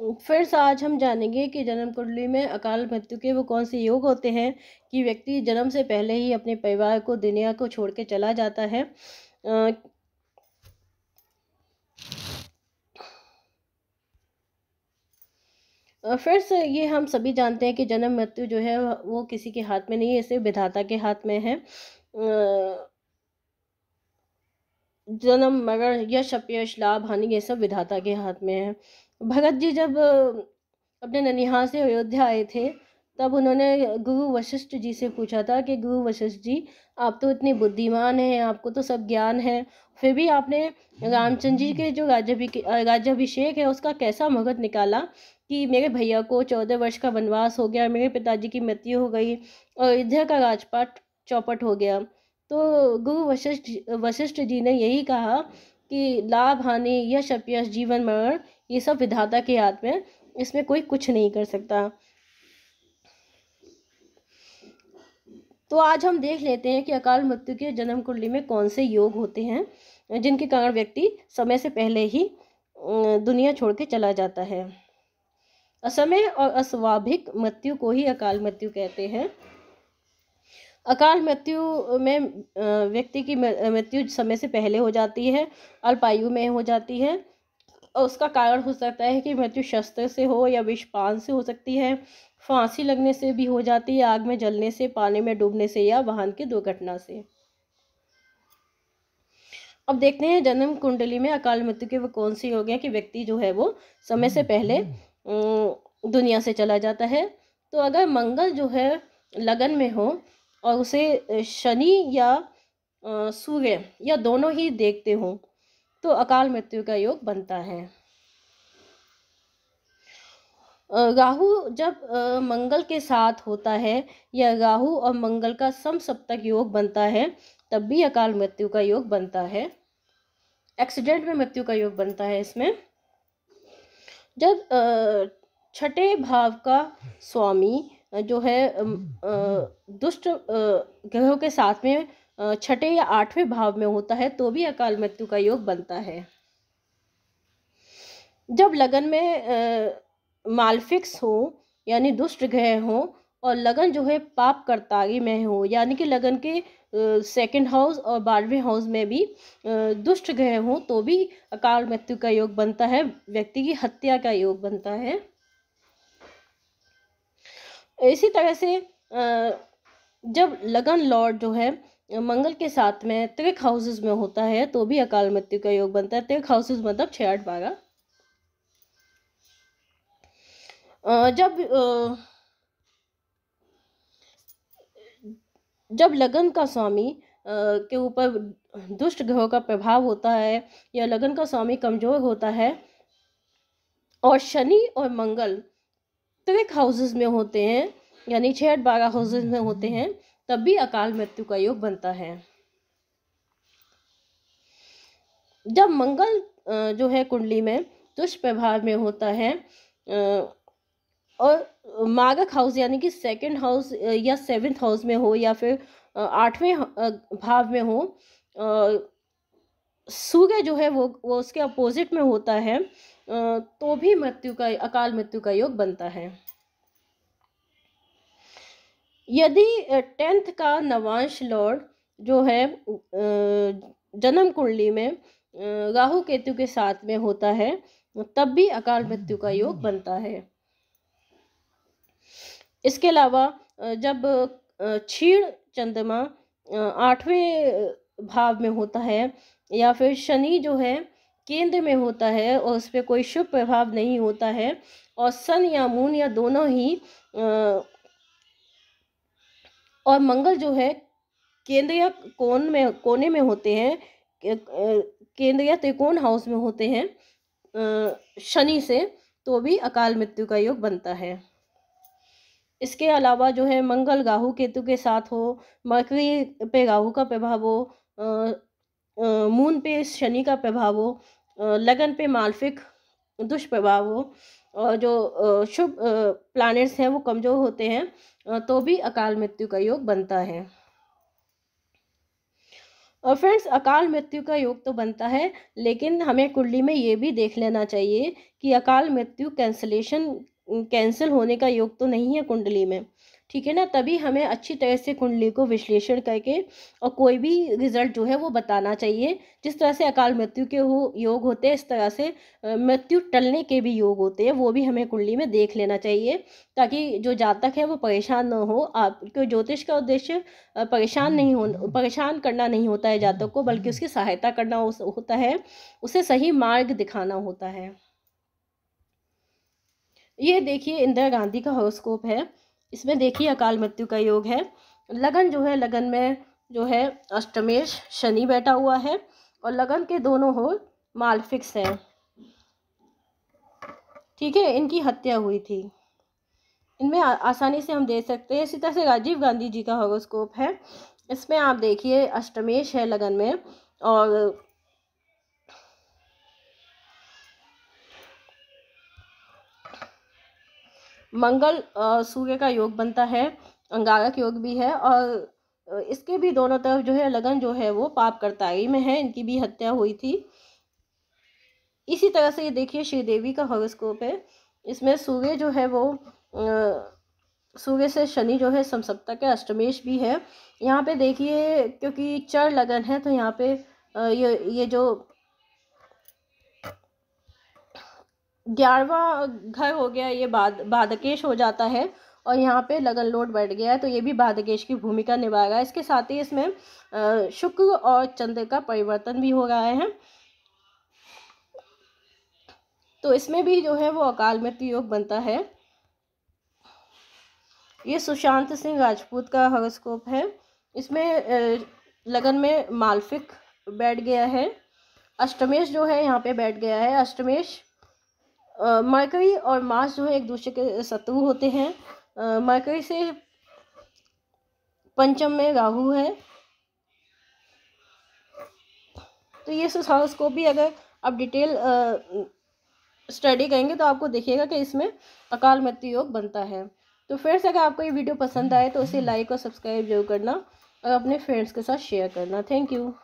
friends आज हम जानेंगे कि जन्म कुंडली में अकाल मृत्यु के वो कौन से योग होते हैं कि व्यक्ति जन्म से पहले ही अपने परिवार को दुनिया को छोड़ के चला जाता है फिर फ्रेंड्स ये हम सभी जानते हैं कि जन्म मृत्यु जो है वो किसी के हाथ में नहीं है सिर्फ विधाता के हाथ में है आ, जन्म मरण यश अपयश लाभ हानि ये सब विधाता के हाथ में है भगत जी जब अपने ननिहाल से अयोध्या आए थे तब उन्होंने गुरु वशिष्ठ जी से पूछा था कि गुरु वशिष्ठ जी आप तो इतने बुद्धिमान हैं आपको तो सब ज्ञान है फिर भी आपने रामचंद्र जी के जो राज्याभिषेक है उसका कैसा मगत निकाला कि मेरे भैया को चौदह वर्ष का वनवास हो गया मेरे पिताजी की मृत्यु हो गई और अयोध्या का राजपाट चौपट हो गया तो गुरु वशिष्ठ वशिष्ठ जी ने यही कहा कि लाभ हानि यश अपयश जीवन मरण ये सब विधाता के हाथ में इसमें कोई कुछ नहीं कर सकता तो आज हम देख लेते हैं कि अकाल मृत्यु के जन्म कुंडली में कौन से योग होते हैं जिनके कारण व्यक्ति समय से पहले ही दुनिया छोड़ के चला जाता है असमय और अस्वाभिक मृत्यु को ही अकाल मृत्यु कहते हैं अकाल मृत्यु में व्यक्ति की मृत्यु समय से पहले हो जाती है अल्पायु में हो जाती है और उसका कारण हो सकता है कि मृत्यु शस्त्र से हो या विषपान से हो सकती है फांसी लगने से भी हो जाती है आग में जलने से पानी में डूबने से या वाहन की दुर्घटना से अब देखते हैं जन्म कुंडली में अकाल मृत्यु के वो कौन सी हो गया कि व्यक्ति जो है वो समय से पहले दुनिया से चला जाता है तो अगर मंगल जो है लगन में हो और उसे शनि या सूर्य या दोनों ही देखते हों तो अकाल मृत्यु का योग बनता है राहु जब मंगल के साथ होता है या राहु और मंगल का सम सप्तक योग बनता है तब भी अकाल मृत्यु का योग बनता है एक्सीडेंट में मृत्यु का योग बनता है इसमें जब छठे भाव का स्वामी जो है दुष्ट ग्रहों के साथ में छठे या आठवें भाव में होता है तो भी अकाल मृत्यु का योग बनता है जब लगन में मालफिक्स हो यानी दुष्ट ग्रह हो और लगन जो है पाप कर्तागी में हो यानी कि लगन के सेकंड हाउस और बारहवें हाउस में भी दुष्ट ग्रह हो तो भी अकाल मृत्यु का योग बनता है व्यक्ति की हत्या का योग बनता है इसी तरह से जब लगन लॉर्ड जो है मंगल के साथ में त्रिक हाउसेस में होता है तो भी अकाल मृत्यु का योग बनता है त्रिक हाउसेज मतलब छः आठ बारह जब जब लगन का स्वामी के ऊपर दुष्ट ग्रहों का प्रभाव होता है या लगन का स्वामी कमजोर होता है और शनि और मंगल ट्रिक हाउसेज में होते हैं यानी छः बारह हाउसेज में होते हैं तब भी अकाल मृत्यु का योग बनता है जब मंगल जो है कुंडली में दुष्प्रभाव में होता है और मागक हाउस यानी कि सेकंड हाउस या सेवेंथ हाउस में हो या फिर आठवें भाव में हो सूर्य जो है वो वो उसके अपोजिट में होता है तो भी मृत्यु का अकाल मृत्यु का योग बनता है यदि टेंथ का नवांश लॉर्ड जो है जन्म कुंडली में राहु केतु के साथ में होता है तब भी अकाल मृत्यु का योग बनता है इसके अलावा जब क्षीण चंद्रमा आठवें भाव में होता है या फिर शनि जो है केंद्र में होता है और उस पर कोई शुभ प्रभाव नहीं होता है और सन या मून या दोनों ही और मंगल जो है केंद्र या कोण में कोने में होते हैं केंद्र या त्रिकोण हाउस में होते हैं शनि से तो भी अकाल मृत्यु का योग बनता है इसके अलावा जो है मंगल गाहु केतु के साथ हो मकरी पे गाहु का प्रभाव हो मून पे शनि का प्रभाव हो लगन पे मालफिक दुष्प्रभाव हो और जो शुभ प्लानिट्स हैं वो कमज़ोर होते हैं तो भी अकाल मृत्यु का योग बनता है और फ्रेंड्स अकाल मृत्यु का योग तो बनता है लेकिन हमें कुंडली में ये भी देख लेना चाहिए कि अकाल मृत्यु कैंसलेशन कैंसिल होने का योग तो नहीं है कुंडली में ठीक है ना तभी हमें अच्छी तरह से कुंडली को विश्लेषण करके और कोई भी रिजल्ट जो है वो बताना चाहिए जिस तरह से अकाल मृत्यु के हो योग होते हैं इस तरह से मृत्यु टलने के भी योग होते हैं वो भी हमें कुंडली में देख लेना चाहिए ताकि जो जातक है वो परेशान न हो आपके ज्योतिष का उद्देश्य परेशान नहीं हो परेशान करना नहीं होता है जातक को बल्कि उसकी सहायता करना होता है उसे सही मार्ग दिखाना होता है ये देखिए इंदिरा गांधी का हॉरोस्कोप है इसमें देखिए अकाल मृत्यु का योग है लगन जो है लगन में जो है अष्टमेश शनि बैठा हुआ है और लगन के दोनों हो मालफिक्स हैं ठीक है इनकी हत्या हुई थी इनमें आसानी से हम देख सकते हैं इसी तरह से राजीव गांधी जी का हॉरोस्कोप है इसमें आप देखिए अष्टमेश है लगन में और मंगल सूर्य का योग बनता है अंगारक योग भी है और इसके भी दोनों तरफ जो है लगन जो है वो पाप करताई में है इनकी भी हत्या हुई थी इसी तरह से ये देखिए श्रीदेवी का हॉरोस्कोप है इसमें सूर्य जो है वो सूर्य से शनि जो है समसप्तक है अष्टमेश भी है यहाँ पे देखिए क्योंकि चर लगन है तो यहाँ पे ये ये जो ग्यारहवा घर हो गया ये बाद बाधकेश हो जाता है और यहाँ पे लगन लोड बैठ गया है तो ये भी बाधकेश की भूमिका निभाएगा इसके साथ ही इसमें शुक्र और चंद्र का परिवर्तन भी हो रहा है तो इसमें भी जो है वो अकाल मृत्यु योग बनता है ये सुशांत सिंह राजपूत का हॉरोस्कोप है इसमें लगन में मालफिक बैठ गया है अष्टमेश जो है यहाँ पे बैठ गया है अष्टमेश मरकरी और मार्स जो है एक दूसरे के शत्रु होते हैं मरकरी से पंचम में राहु है तो ये हॉरोस्कोप भी अगर आप डिटेल स्टडी करेंगे तो आपको देखिएगा कि इसमें अकाल मृत्यु योग बनता है तो फ्रेंड्स अगर आपको ये वीडियो पसंद आए तो उसे लाइक और सब्सक्राइब जरूर करना और अपने फ्रेंड्स के साथ शेयर करना थैंक यू